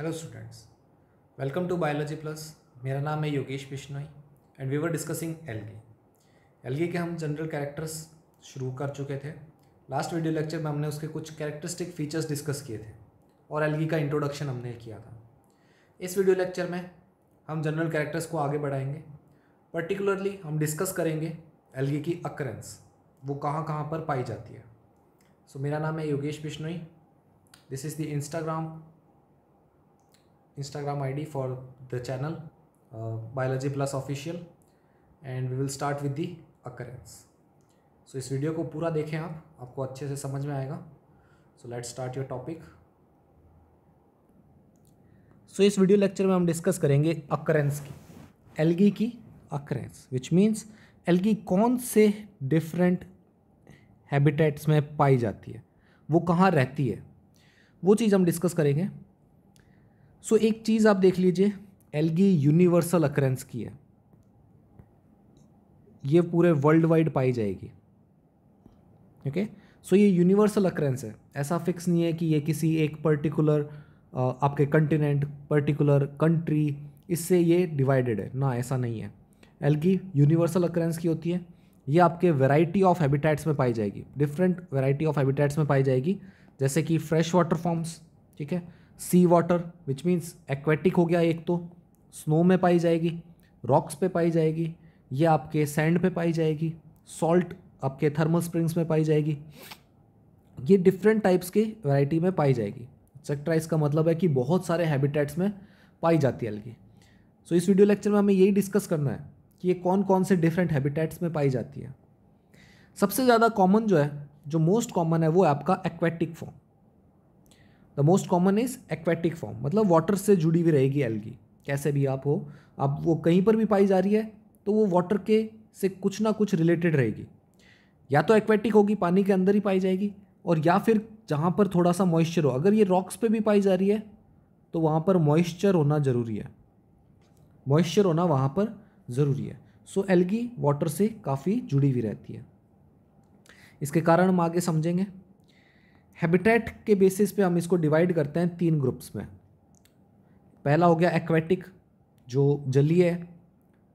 Hello students welcome to biology plus मेरा नाम है Yogesh Bishnoi and we are discussing algae algae के हम जनरल कैरेक्टर्स शुरू कर चुके थे लास्ट वीडियो लेक्चर में हमने उसके कुछ कैरेक्टरिस्टिक फीचर्स डिस्कस किए थे और एलगी का इंट्रोडक्शन हमने किया था इस वीडियो लेक्चर में हम जनरल कैरेक्टर्स को आगे बढ़ाएंगे पर्टिकुलरली हम डिस्कस करेंगे एलगी की अक्रेंस वो कहाँ कहाँ पर पाई जाती है सो so, मेरा नाम है Yogesh Bishnoi this is the Instagram Instagram ID for the channel uh, Biology Plus Official and we will start with the occurrence. so, इस video को पूरा देखें आप आपको अच्छे से समझ में आएगा so let's start your topic सो इस वीडियो लेक्चर में हम डिस्कस करेंगे अक्रेंस की एलगी की अक्रेंस विच मीन्स एलगी कौन से डिफरेंट हैबिटेट्स में पाई जाती है वो कहाँ रहती है वो चीज़ हम डिस्कस करेंगे सो एक चीज़ आप देख लीजिए एल्गी यूनिवर्सल अक्रेंस की है ये पूरे वर्ल्ड वाइड पाई जाएगी ओके सो ये यूनिवर्सल अक्रेंस है ऐसा फिक्स नहीं है कि ये किसी एक पर्टिकुलर आपके कंटिनेंट पर्टिकुलर कंट्री इससे ये डिवाइडेड है ना ऐसा नहीं है एल्गी यूनिवर्सल अक्रेंस की होती है ये आपके वैरायटी ऑफ हैबिटेट्स में पाई जाएगी डिफरेंट वैरायटी ऑफ हैबिटेट्स में पाई जाएगी जैसे कि फ्रेश वाटर फॉर्म्स ठीक है sea water which means aquatic हो गया एक तो स्नो में पाई जाएगी रॉक्स पे पाई जाएगी ये आपके सैंड पे पाई जाएगी सॉल्ट आपके थर्मल स्प्रिंग्स में पाई जाएगी ये डिफरेंट टाइप्स की वैरायटी में पाई जाएगी सेक्ट्रा इसका मतलब है कि बहुत सारे हैबिटेट्स में पाई जाती है अलगी सो so, इस वीडियो लेक्चर में हमें यही डिस्कस करना है कि ये कौन कौन से डिफरेंट हैबिटेट्स में पाई जाती है सबसे ज़्यादा कॉमन जो है जो मोस्ट कॉमन है वो है आपका aquatic form the most common is aquatic form मतलब वाटर से जुड़ी हुई रहेगी एल्गी कैसे भी आप हो अब वो कहीं पर भी पाई जा रही है तो वो वाटर के से कुछ ना कुछ रिलेटेड रहेगी या तो एक्वेटिक होगी पानी के अंदर ही पाई जाएगी और या फिर जहाँ पर थोड़ा सा मॉइस्चर हो अगर ये रॉक्स पे भी पाई जा रही है तो वहाँ पर मॉइस्चर होना ज़रूरी है मॉइस्चर होना वहाँ पर ज़रूरी है सो एल्गी वाटर से काफ़ी जुड़ी हुई रहती है इसके कारण हम आगे समझेंगे हैबिटेट के बेसिस पे हम इसको डिवाइड करते हैं तीन ग्रुप्स में पहला हो गया एक्वेटिक जो जलीय है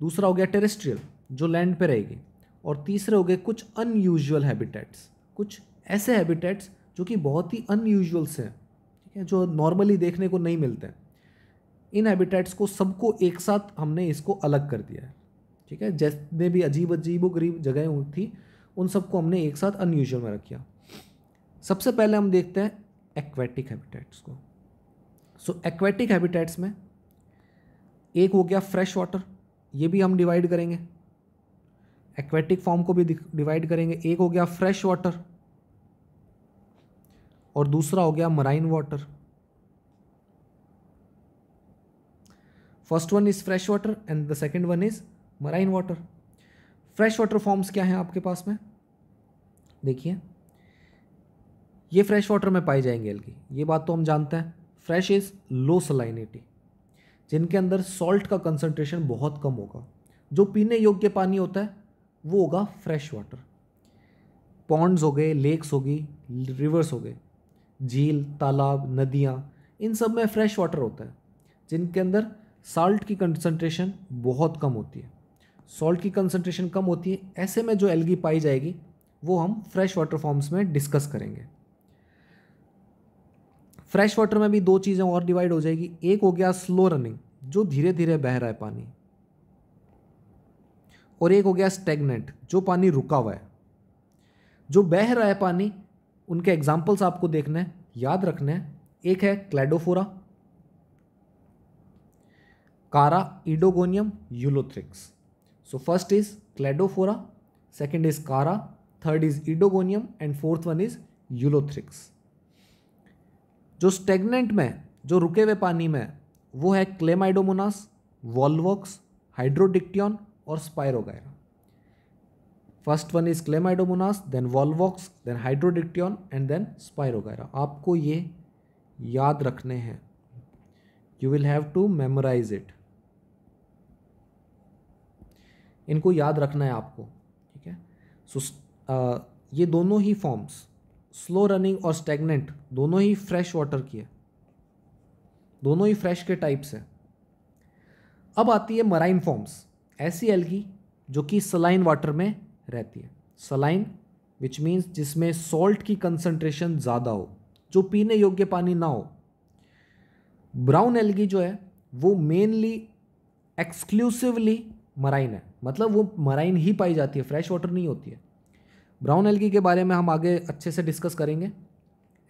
दूसरा हो गया टेरेस्ट्रियल जो लैंड पे रहेगी और तीसरे हो गए कुछ अनयूजुअल हैबिटेट्स कुछ ऐसे हैबिटेट्स जो कि बहुत ही अनयूजुअल्स हैं ठीक है जो नॉर्मली देखने को नहीं मिलते इन हैबिटेट्स को सबको एक साथ हमने इसको अलग कर दिया है ठीक है जितने भी अजीब अजीब गरीब जगहें थी उन सबको हमने एक साथ अनयूजल में रखा सबसे पहले हम देखते हैं एक्वेटिक हैबिटेट्स को सो एक्वेटिक हैबिटेट्स में एक हो गया फ्रेश वाटर ये भी हम डिवाइड करेंगे एक्वेटिक फॉर्म को भी डिवाइड करेंगे एक हो गया फ्रेश वाटर और दूसरा हो गया marine water first one is fresh water and the second one is marine water fresh water forms क्या हैं आपके पास में देखिए ये फ्रेश वाटर में पाई जाएंगे एल्गी ये बात तो हम जानते हैं फ्रेश इज़ लो सलाइनिटी जिनके अंदर सॉल्ट का कंसनट्रेशन बहुत कम होगा जो पीने योग्य पानी होता है वो होगा फ्रेश वाटर पॉन्ड्स हो गए लेक्स होगी रिवर्स हो गए झील तालाब नदियाँ इन सब में फ्रेश वाटर होता है जिनके अंदर साल्ट की कंसनट्रेशन बहुत कम होती है सॉल्ट की कंसनट्रेशन कम होती है ऐसे में जो एल्गी पाई जाएगी वो हम फ्रेश वाटर फॉर्म्स में डिस्कस करेंगे फ्रेश वाटर में भी दो चीज़ें और डिवाइड हो जाएगी एक हो गया स्लो रनिंग जो धीरे धीरे बह रहा है पानी और एक हो गया स्टेगनेंट जो पानी रुका हुआ है जो बह रहा है पानी उनके एग्जाम्पल्स आपको देखने है याद रखने है एक है Cladophora Chara Oedogonium Ulothrix so first is Cladophora second is Chara third is Oedogonium and fourth one is Ulothrix जो स्टेगनेंट में जो रुके हुए पानी में वो है क्लेमाइडोमोनास वॉलवॉक्स हाइड्रोडिक्टियन और Spirogyra first one is Chlamydomonas then Volvox then Hydrodictyon and then Spirogyra आपको ये याद रखने हैं you will have to memorise it इनको याद रखना है आपको ठीक है सो so, uh, ये दोनों ही फॉर्म्स स्लो रनिंग और स्टेगनेंट दोनों ही फ्रेश वाटर की है दोनों ही फ्रेश के टाइप्स हैं अब आती है मराइन फॉर्म्स ऐसी एल्गी जो कि सलाइन वाटर में रहती है सलाइन विच मीन्स जिसमें सॉल्ट की कंसनट्रेशन ज़्यादा हो जो पीने योग्य पानी ना हो ब्राउन एल्गी जो है वो मेनली एक्सक्लूसिवली मराइन है मतलब वो मराइन ही पाई जाती है फ्रेश वाटर नहीं होती है ब्राउन एल्गी के बारे में हम आगे अच्छे से डिस्कस करेंगे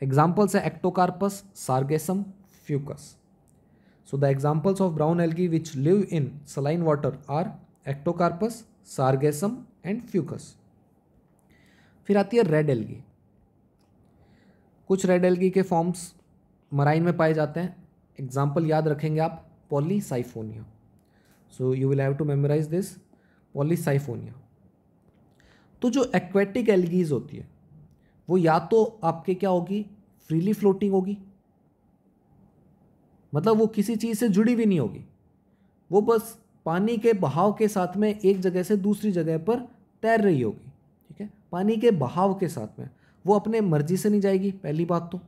एग्जाम्पल्स है Ectocarpus Sargassum Fucus so the examples of brown algae which live in saline water are Ectocarpus Sargassum and Fucus फिर आती है रेड एल्गी कुछ रेड एल्गी के फॉर्म्स मराइन में पाए जाते हैं एग्जाम्पल याद रखेंगे आप Polysiphonia so you will have to memorise this Polysiphonia तो जो एक्वेटिक एलगीज होती है वो या तो आपके क्या होगी फ्रीली फ्लोटिंग होगी मतलब वो किसी चीज़ से जुड़ी भी नहीं होगी वो बस पानी के बहाव के साथ में एक जगह से दूसरी जगह पर तैर रही होगी ठीक है पानी के बहाव के साथ में वो अपने मर्जी से नहीं जाएगी पहली बात तो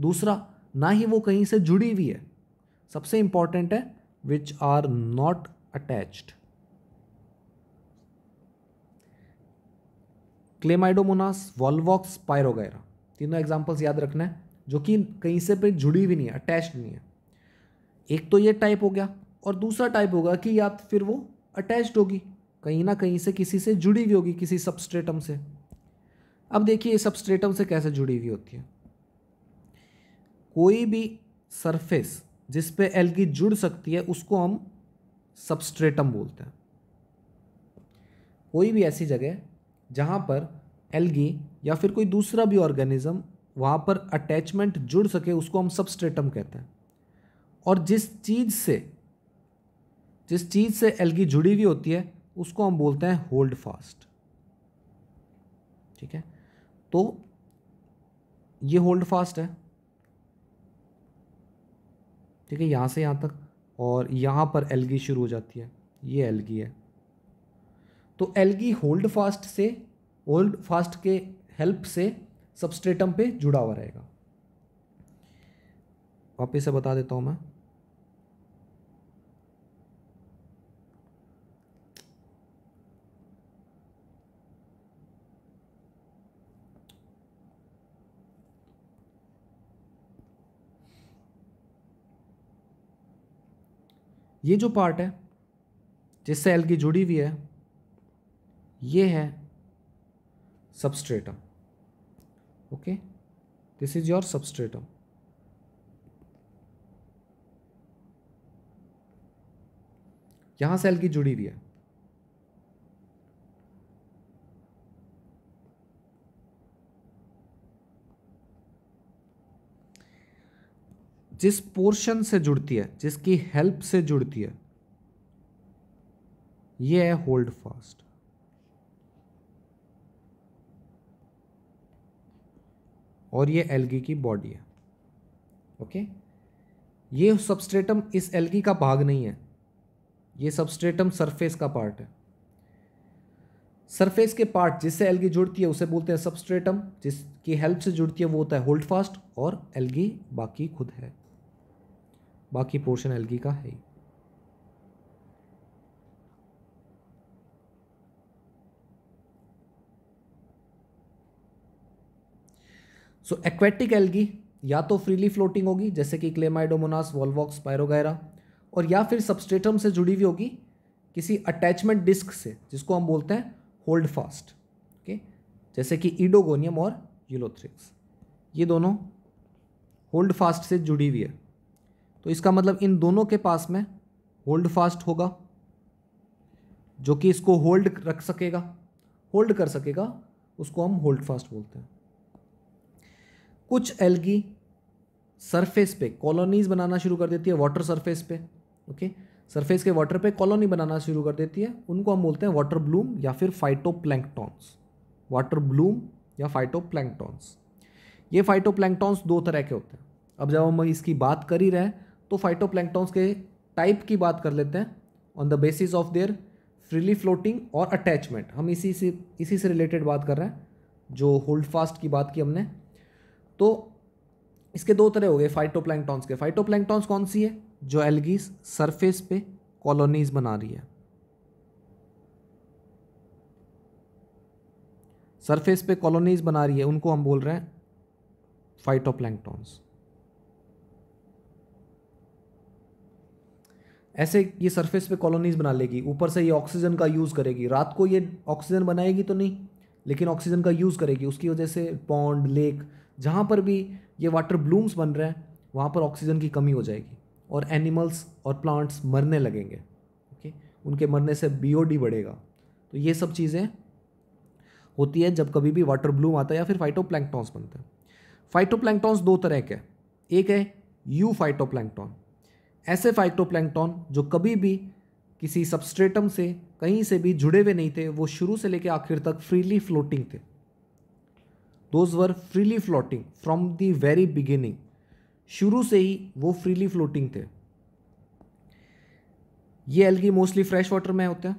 दूसरा ना ही वो कहीं से जुड़ी हुई है सबसे इम्पॉर्टेंट है which are not attached Chlamydomonas Volvox Spirogyra तीनों एग्जाम्पल्स याद रखना है जो कि कहीं से पर जुड़ी भी नहीं है अटैच्ड नहीं है एक तो ये टाइप हो गया और दूसरा टाइप होगा कि या तो फिर वो अटैच्ड होगी कहीं ना कहीं से किसी से जुड़ी हुई होगी किसी सबस्ट्रेटम से अब देखिए ये सबस्ट्रेटम से कैसे जुड़ी हुई होती है कोई भी सरफेस जिस पे एल्गी जुड़ सकती है उसको हम सबस्ट्रेटम बोलते हैं कोई भी ऐसी जगह जहाँ पर एल्गी या फिर कोई दूसरा भी ऑर्गेनिज्म वहाँ पर अटैचमेंट जुड़ सके उसको हम सबस्ट्रेटम कहते हैं और जिस चीज़ से जिस चीज़ से एल्गी जुड़ी हुई होती है उसको हम बोलते हैं होल्ड फास्ट ठीक है तो ये होल्ड फास्ट है ठीक है यहाँ से यहाँ तक और यहाँ पर एलगी शुरू हो जाती है ये एलगी है तो एल्गी होल्ड फास्ट से होल्ड फास्ट के हेल्प से सबस्ट्रेटम पे जुड़ा हुआ रहेगा वापिस से बता देता हूँ मैं ये जो पार्ट है जिससे एल्गी जुड़ी हुई है ये है substratum okay this is your substratum यहां सेल की जुड़ी हुई है जिस पोर्शन से जुड़ती है जिसकी हेल्प से जुड़ती है यह है होल्ड फास्ट और ये एल्गी की बॉडी है ओके ये सबस्ट्रेटम इस एल्गी का भाग नहीं है ये सबस्ट्रेटम सरफेस का पार्ट है सरफेस के पार्ट जिससे एल्गी जुड़ती है उसे बोलते हैं सबस्ट्रेटम जिसकी हेल्प से जुड़ती है वो होता है होल्ड फास्ट और एल्गी बाकी खुद है बाकी पोर्शन एल्गी का है ही सो एक्वेटिक एल्गी या तो फ्रीली फ्लोटिंग होगी जैसे कि क्लेमाइडोमोनास वॉल्वॉक्स पायरोगैरा और या फिर सबस्ट्रेटम से जुड़ी हुई होगी किसी अटैचमेंट डिस्क से जिसको हम बोलते हैं होल्ड फास्ट ओके जैसे कि ईडोगोनियम और यूलोथ्रिक्स ये दोनों होल्ड फास्ट से जुड़ी हुई है तो इसका मतलब इन दोनों के पास में होल्ड फास्ट होगा जो कि इसको होल्ड रख सकेगा होल्ड कर सकेगा उसको हम होल्ड फास्ट बोलते हैं कुछ एल्गी सरफेस पे कॉलोनीज बनाना शुरू कर देती है वाटर सरफेस पे ओके सरफेस के वाटर पे कॉलोनी बनाना शुरू कर देती है उनको हम बोलते हैं वाटर ब्लूम या फिर फाइटो प्लैंकटॉन्स वाटर ब्लूम या फाइटो प्लैंकटॉन्स ये फ़ाइटो प्लैंकटॉन्स दो तरह के होते हैं अब जब हम इसकी बात कर ही रहे हैं तो फाइटो प्लैंकटॉन्स के टाइप की बात कर लेते हैं on the basis of their freely floating और अटैचमेंट हम इसी से इसी से रिलेटेड बात कर रहे हैं जो होल्ड फास्ट की बात की हमने तो इसके दो तरह हो गए फाइटोप्लैंक्टॉन्स के फाइटोप्लैंक्टॉन्स कौन सी है जो एल्गीज सरफेस पे कॉलोनीज बना रही है सरफेस पे कॉलोनीज बना रही है उनको हम बोल रहे हैं फाइटोप्लैंक्टॉन्स ऐसे ये सरफेस पे कॉलोनीज बना लेगी ऊपर से ये ऑक्सीजन का यूज़ करेगी रात को ये ऑक्सीजन बनाएगी तो नहीं लेकिन ऑक्सीजन का यूज़ करेगी उसकी वजह से पौंड लेक जहाँ पर भी ये वाटर ब्लूम्स बन रहे हैं वहाँ पर ऑक्सीजन की कमी हो जाएगी और एनिमल्स और प्लांट्स मरने लगेंगे ओके उनके मरने से बी बढ़ेगा तो ये सब चीज़ें होती है जब कभी भी वाटर ब्लूम आता है या फिर फाइटोप्लैंक्टॉन्स बनते हैं फाइटोप्लैंक्टॉन्स दो तरह के एक है यू फाइटोप्लैंक्टॉन ऐसे प्लैंकटॉन जो कभी भी किसी सबस्ट्रेटम से कहीं से भी जुड़े हुए नहीं थे वो शुरू से लेकर आखिर तक फ्रीली फ्लोटिंग थे those were freely floating from the very beginning शुरू से ही वो फ्रीली फ्लोटिंग थे ये एल्गी मोस्टली फ्रेश वाटर में होते हैं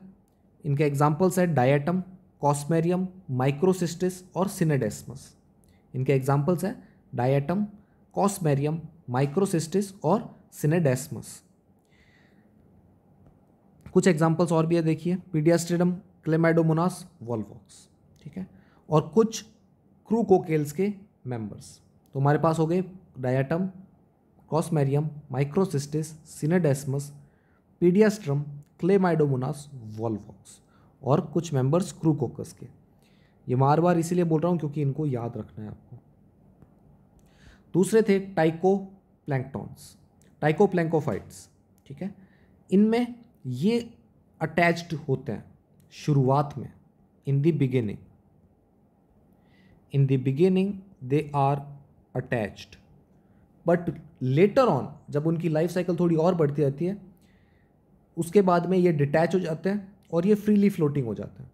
इनके एग्जाम्पल्स है डायटम कॉस्मेरियम माइक्रोसिस्टिस और सिनेडेस्मस इनके एग्जाम्पल्स हैं डायटम कॉस्मेरियम माइक्रोसिस्टिस और सिनेडेस्मस कुछ एग्जाम्पल्स और भी है देखिए पीडियास्टिडम क्लेमेडोमोनास वॉलवॉक्स ठीक है और कुछ क्रू कोकेल्स के मेंबर्स तो हमारे पास हो गए diatom Cosmarium Microcystis Scenedesmus Pediastrum Chlamydomonas Volvox और कुछ मेंबर्स क्रू कोकस के ये बार बार इसीलिए बोल रहा हूँ क्योंकि इनको याद रखना है आपको दूसरे थे टाइको प्लैंकटॉन्स टाइको प्लैंकोफाइट्स ठीक है इनमें ये अटैच्ड होते हैं शुरुआत में in the beginning in the beginning they are attached but later on जब उनकी लाइफ साइकिल थोड़ी और बढ़ती जाती है उसके बाद में ये डिटैच हो जाते हैं और ये फ्रीली फ्लोटिंग हो जाते हैं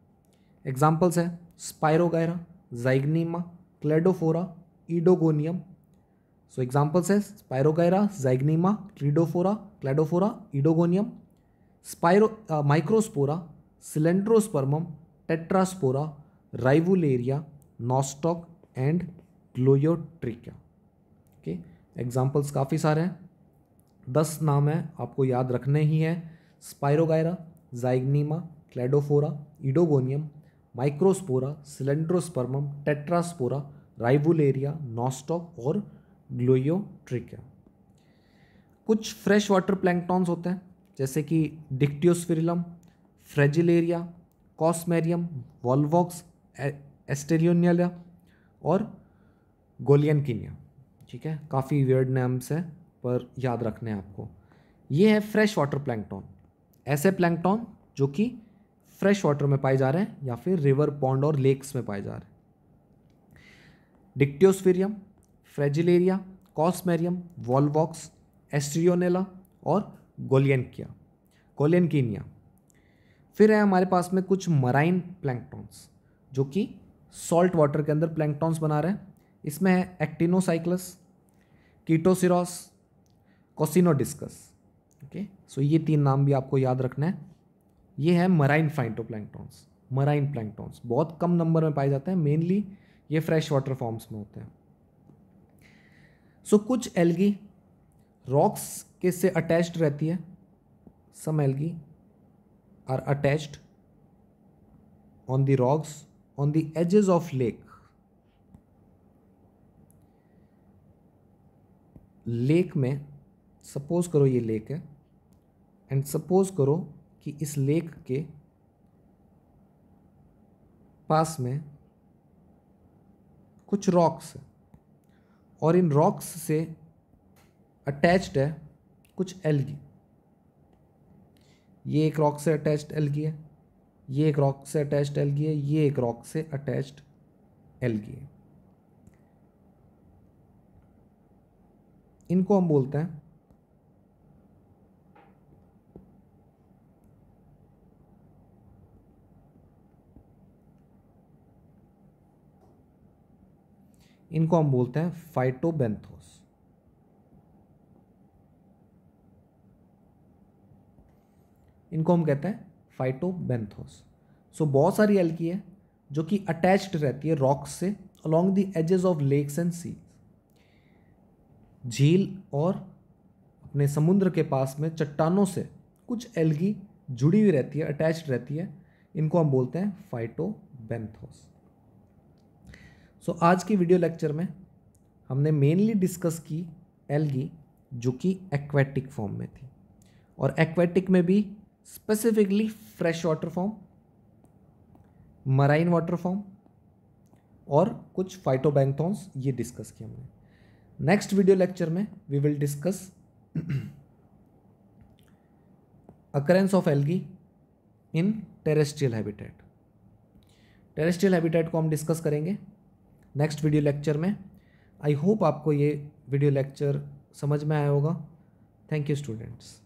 एग्जाम्पल्स हैं Spirogyra Zygnema Cladophora Oedogonium so examples हैं Spirogyra Zygnema Cladophora Cladophora Oedogonium स्पायरो Microspora Cylindrospermum Tetraspora Rivularia Nostoc and Gloeotrichia okay examples काफ़ी सारे हैं दस नाम हैं आपको याद रखने ही हैं Spirogyra Zygnema Cladophora Oedogonium Microspora Cylindrospermum Tetraspora Rivularia Nostoc और ग्लोयोट्रिका कुछ फ्रेश वाटर प्लैंकटॉन्स होते हैं जैसे कि डिक्टियोस्फिरिलम फ्रेजिलेरिया कॉस्मेरियम वॉलवॉक्स एस्टेरियोनियला और गोलियन कीनिया ठीक है काफ़ी वियर्ड नेम्स है पर याद रखने हैं आपको ये है फ्रेश वाटर प्लैंकटॉन ऐसे प्लैंकटॉन जो कि फ्रेश वाटर में पाए जा रहे हैं या फिर रिवर पॉन्ड और लेक्स में पाए जा रहे हैं डिक्टियोस्फीरियम फ्रेजिलेरिया कॉस्मेरियम वॉलवॉक्स एस्ट्रियोनेला और गोलियनकिया गोलियनकीनिया फिर है हमारे पास में कुछ मराइन प्लैंकटॉन्स जो कि सॉल्ट वाटर के अंदर प्लैंकटॉन्स बना रहे हैं इसमें है एक्टिनोसाइक्लस कीटोसिरोस कोसिनोडिस्कस ओके सो ये तीन नाम भी आपको याद रखना है ये है मराइन प्लैंकटॉन्स मराइन प्लैंकटॉन्स बहुत कम नंबर में पाए जाते हैं मेनली ये फ्रेश वाटर फॉर्म्स में होते हैं सो so, कुछ एल्गी रॉक्स के से अटैच्ड रहती है some algae are attached on the rocks on the edges of lake lake में सपोज़ करो ये लेक है एंड सपोज़ करो कि इस लेक के पास में कुछ रॉक्स है और इन रॉक्स से अटैच्ड है कुछ एलगी ये एक रॉक से अटैच्ड एलगी है ये एक रॉक से अटैच्ड एल्गी है ये एक रॉक से अटैच्ड एल्गी है इनको हम बोलते हैं इनको हम बोलते हैं फाइटोबेंथोस इनको हम कहते हैं फाइटोबेंथोस सो बहुत सारी एल्गी है जो कि अटैच्ड रहती है रॉक्स से along the edges of lakes and sea झील और अपने समुद्र के पास में चट्टानों से कुछ एल्गी जुड़ी हुई रहती है अटैच्ड रहती है इनको हम बोलते हैं फाइटोबेंथोस सो आज की वीडियो लेक्चर में हमने मेनली डिस्कस की एल्गी जो कि एक्वेटिक फॉर्म में थी और एक्वेटिक में भी specifically fresh water form marine water form और कुछ फाइटोबैंकथॉन्स ये डिस्कस किए हमने नेक्स्ट वीडियो लेक्चर में we will discuss occurrence of algae in terrestrial habitat terrestrial habitat को हम डिस्कस करेंगे नेक्स्ट वीडियो लेक्चर में आई होप आपको ये वीडियो लेक्चर समझ में आया होगा थैंक यू स्टूडेंट्स